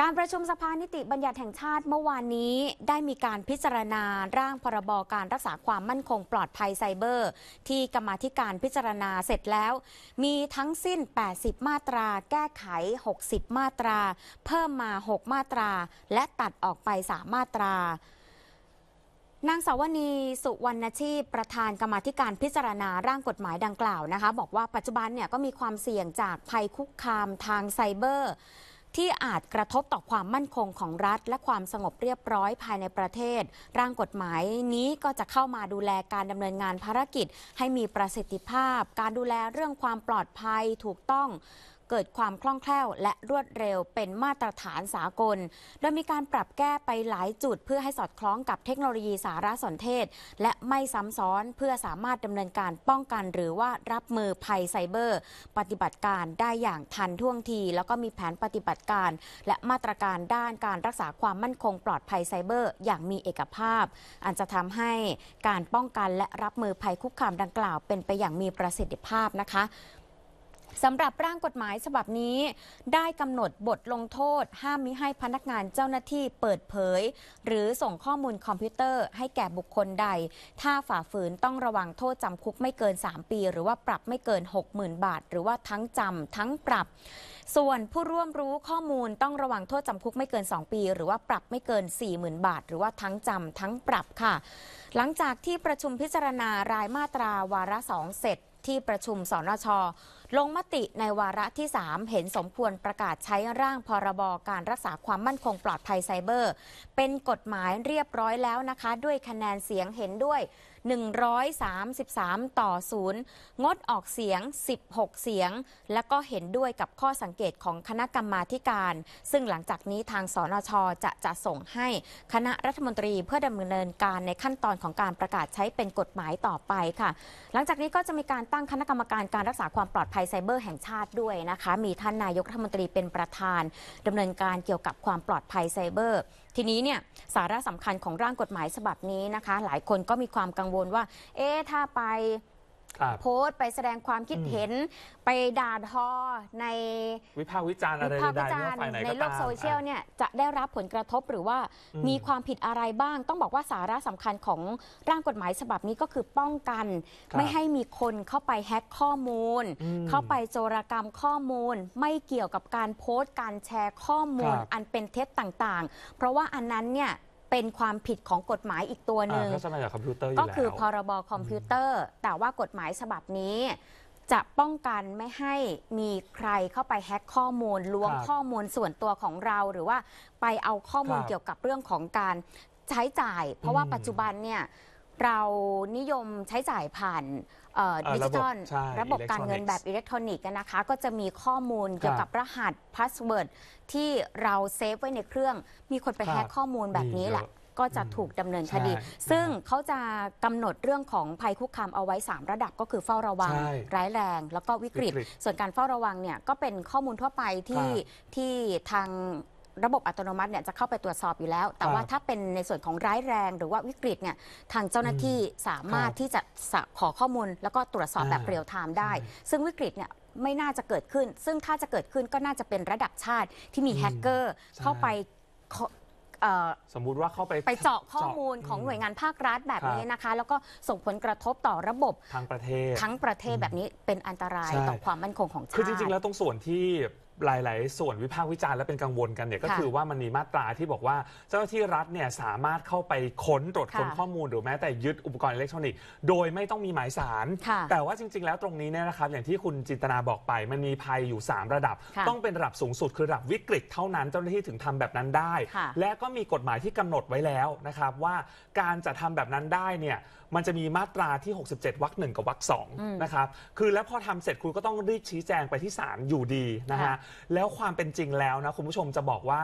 การประชุมสภานิติบัญญัติแห่งชาติเมื่อวานนี้ได้มีการพิจารณาร่างพรบการรักษาความมั่นคงปลอดภัยไซเบอร์ ที่กรรมธิการพิจารณาเสร็จแล้ว มีทั้งสิ้น 80 มาตรา แก้ไข 60 มาตรา เพิ่มมา 6 มาตรา และตัดออกไป 3 มาตรา นางสาวนีสุวรรณชีพ ประธานกรรมธิการพิจารณาร่างกฎหมายดังกล่าวนะคะบอกว่าปัจจุบันเนี่ยก็มีความเสี่ยงจากภัยคุกคามทางไซเบอร์ที่อาจกระทบต่อความมั่นคงของรัฐ และความสงบเรียบร้อยภายในประเทศ ร่างกฎหมายนี้ก็จะเข้ามาดูแลการดำเนินงานภารกิจ ให้มีประสิทธิภาพ การดูแลเรื่องความปลอดภัยถูกต้องเกิดความคล่องแคล่วและรวดเร็วเป็นมาตรฐานสากล โดยมีการปรับแก้ไปหลายจุดเพื่อให้สอดคล้องกับเทคโนโลยีสารสนเทศ และไม่ซ้ำซ้อนเพื่อสามารถดำเนินการป้องกันหรือว่ารับมือภัยไซเบอร์ปฏิบัติการได้อย่างทันท่วงที แล้วก็มีแผนปฏิบัติการและมาตรการด้านการรักษาความมั่นคงปลอดภัยไซเบอร์ อย่างมีเอกภาพ อันจะทำให้การป้องกันและรับมือภัยคุกคามดังกล่าว เป็นไปอย่างมีประสิทธิภาพนะคะสำหรับร่างกฎหมายฉบับนี้ ได้กำหนดบทลงโทษ ห้ามมิให้พนักงานเจ้าหน้าที่เปิดเผยหรือส่งข้อมูลคอมพิวเตอร์ให้แก่บุคคลใด ถ้าฝ่าฝืนต้องระวังโทษจำคุกไม่เกิน 3 ปี หรือว่าปรับไม่เกิน 60,000 บาท หรือว่าทั้งจำทั้งปรับ ส่วนผู้ร่วมรู้ข้อมูลต้องระวังโทษจำคุกไม่เกิน 2 ปี หรือว่าปรับไม่เกิน 40,000 บาท หรือว่าทั้งจำทั้งปรับค่ะ หลังจากที่ประชุมพิจารณารายมาตราวาระสองเสร็จที่ประชุมสนช ลงมติในวาระที่ 3 เห็นสมควรประกาศใช้ร่างพรบ การรักษาความมั่นคงปลอดภัยไซเบอร์ เป็นกฎหมายเรียบร้อยแล้วนะคะด้วยคะแนนเสียงเห็นด้วย133 ต่อ 0 งดออกเสียง 16 เสียง และก็เห็นด้วยกับข้อสังเกตของคณะกรรมาการ ซึ่งหลังจากนี้ทางสนชจะจะส่งให้คณะรัฐมนตรีเพื่อดำเนินการในขั้นตอนของการประกาศใช้เป็นกฎหมายต่อไปค่ะ หลังจากนี้ก็จะมีการตั้งคณะกรรมการการรักษาความปลอดภัยไซเบอร์แห่งชาติด้วยนะคะ มีท่านนายกรัฐมนตรีเป็นประธานดำาเนินการเกี่ยวกับความปลอดภัยไซเบอร์ ทีนี้เนี่ยสาระสำคัญของร่างกฎหมายฉบับนี้นะคะ หลายคนก็มีความกังวลวลว่า เอ๊ะถ้าไปโพสต์ไปแสดงความคิดเห็นไปด่าทอในวิพากษ์วิจารณ์อะไรใดๆในโลกโซเชียลเนี่ยจะได้รับผลกระทบหรือว่ามีความผิดอะไรบ้าง ต้องบอกว่าสาระสำคัญของร่างกฎหมายฉบับนี้ก็คือป้องกัน ไม่ให้มีคนเข้าไปแฮ็กข้อมูล เข้าไปโจรกรรมข้อมูลไม่เกี่ยวกับการโพสต์ การแชร์ข้อมูลอันเป็นเท็จต่างๆ เพราะว่าอันนั้นเนี่ยเป็นความผิดของกฎหมายอีกตัวหนึ่งก็กคก็คือพรบคอมพิวเตอร์ แต่ว่ากฎหมายฉบับนี้ จะป้องกันไม่ให้มีใครเข้าไปแฮ็กข้อมูลล้วงข้อมูลส่วนตัวของเรา หรือว่าไปเอาข้อมูลเกี่ยวกับเรื่องของการใช้จ่าย เพราะว่าปัจจุบันเนี่ยเรานิยมใช้จ่ายผ่านดิจิตอลระบบการเงินแบบอิเล็กทรอนิกส์นะคะ ก็จะมีข้อมูลเกี่ยวกับรหัสพาสเวิร์ดที่เราเซฟไว้ในเครื่อง มีคนไปแฮกข้อมูลแบบนี้แหละ ก็จะถูกดำเนินคดี ซึ่งเขาจะกำหนดเรื่องของภัยคุกคามเอาไว้ 3 ระดับก็คือเฝ้าระวังร้ายแรงแล้วก็วิกฤต ส่วนการเฝ้าระวังเนี่ยก็เป็นข้อมูลทั่วไปที่ที่ทางระบบอัตโนมัติเนี่ยจะเข้าไปตรวจสอบอยู่แล้ว แต่ว่าถ้าเป็นในส่วนของร้ายแรงหรือว่าวิกฤตเนี่ยทางเจ้าหน้าที่สามารถที่จะ ขอข้อมูลแล้วก็ตรวจสอบแบบเรียลไทม์ได้ ซึ่งวิกฤตเนี่ยไม่น่าจะเกิดขึ้น ซึ่งถ้าจะเกิดขึ้นก็น่าจะเป็นระดับชาติที่มีแฮกเกอร์เข้าไปสมมุติว่าเข้าไปไปเจาะข้อมูลของหน่วยงานภาครัฐแบบนี้นะคะ แล้วก็ส่งผลกระทบต่อระบบทั้งประเทศทั้งประเทศแบบนี้เป็นอันตรายต่อความมั่นคงของชาติคือจริง ๆ แล้วตรงส่วนที่หลาย ๆ ส่วนวิพากษ์วิจารณ์และเป็นกังวลกันเนี่ย ก็คือว่ามันมีมาตราที่บอกว่าเจ้าหน้าที่รัฐเนี่ยสามารถเข้าไปค้นตรวจค้นข้อมูลหรือแม้แต่ยึดอุปกรณ์อิเล็กทรอนิกส์โดยไม่ต้องมีหมายสาร แต่ว่าจริง ๆ แล้วตรงนี้เนี่ยนะครับ อย่างที่คุณจินตนาบอกไปมันมีภัยอยู่ 3 ระดับ ต้องเป็นระดับสูงสุดคือระดับวิกฤตเท่านั้น เจ้าหน้าที่ถึงทำแบบนั้นได้ และก็มีกฎหมายที่กำหนดไว้แล้วนะครับว่าการจะทำแบบนั้นได้เนี่ยมันจะมีมาตราที่ 67 วรรคหนึ่งกับวรรคสองนะครับ คือแล้วพอทำเสร็จคุณก็ต้องรีบชี้แจงไปที่ศาลอยู่ดีนะฮะ แล้วความเป็นจริงแล้วนะคุณผู้ชมจะบอกว่า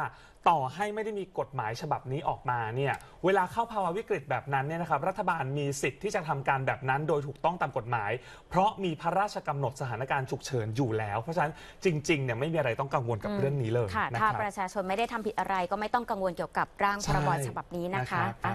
ต่อให้ไม่ได้มีกฎหมายฉบับนี้ออกมาเนี่ย เวลาเข้าภาวะวิกฤตแบบนั้นเนี่ยนะครับรัฐบาลมีสิทธิ์ที่จะทำการแบบนั้นโดยถูกต้องตามกฎหมาย เพราะมีพระราชกำหนดสถานการณ์ฉุกเฉินอยู่แล้ว เพราะฉะนั้นจริงๆเนี่ยไม่มีอะไรต้องกังวลกับเรื่องนี้เลยค่ะถ้าประชาชนไม่ได้ทำผิดอะไรก็ไม่ต้องกังวลเกี่ยวกับร่างพรบฉบับนี้นะคะ